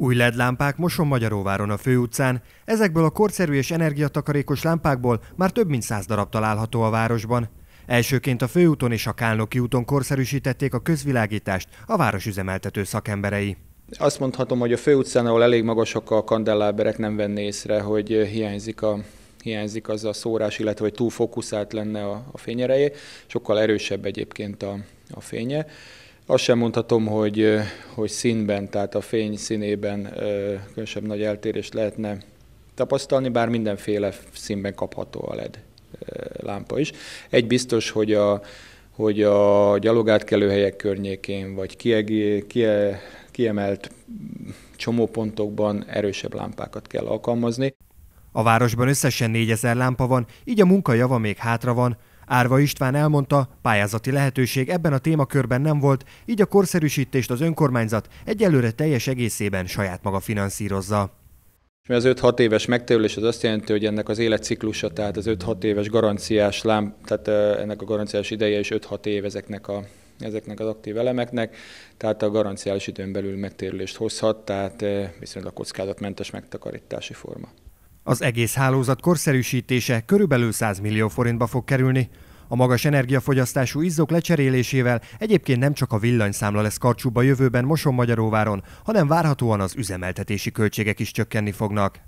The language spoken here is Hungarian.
Új LED lámpák Moson Magyaróváron a főutcán, ezekből a korszerű és energiatakarékos lámpákból már több mint száz darab található a városban. Elsőként a főúton és a Kálnoki úton korszerűsítették a közvilágítást a város üzemeltető szakemberei. Azt mondhatom, hogy a főutcán, ahol elég magasak a kandelláberek, nem venné észre, hogy hiányzik a hiányzik az a szórás, illetve hogy túl fókuszált lenne a, a fényereje, sokkal erősebb egyébként a, a fénye. Azt sem mondhatom, hogy, hogy színben, tehát a fény színében különösebb nagy eltérést lehetne tapasztalni, bár mindenféle színben kapható a LED lámpa is. Egy biztos, hogy a, hogy a helyek környékén, vagy kiegi, kie, kiemelt csomópontokban erősebb lámpákat kell alkalmazni. A városban összesen 4000 lámpa van, így a munka java még hátra van, Árva István elmondta, pályázati lehetőség ebben a témakörben nem volt, így a korszerűsítést az önkormányzat egyelőre teljes egészében saját maga finanszírozza. Mi az 5-6 éves megtérülés az azt jelenti, hogy ennek az életciklusa, tehát az 5-6 éves garanciás lám, tehát ennek a garanciás ideje is 5-6 év ezeknek, a, ezeknek az aktív elemeknek, tehát a garanciális időn belül megtérülést hozhat, tehát viszonylag kockázatmentes megtakarítási forma. Az egész hálózat korszerűsítése körülbelül 100 millió forintba fog kerülni. A magas energiafogyasztású izzók lecserélésével egyébként nem csak a villanyszámla lesz a jövőben Moson-Magyaróváron, hanem várhatóan az üzemeltetési költségek is csökkenni fognak.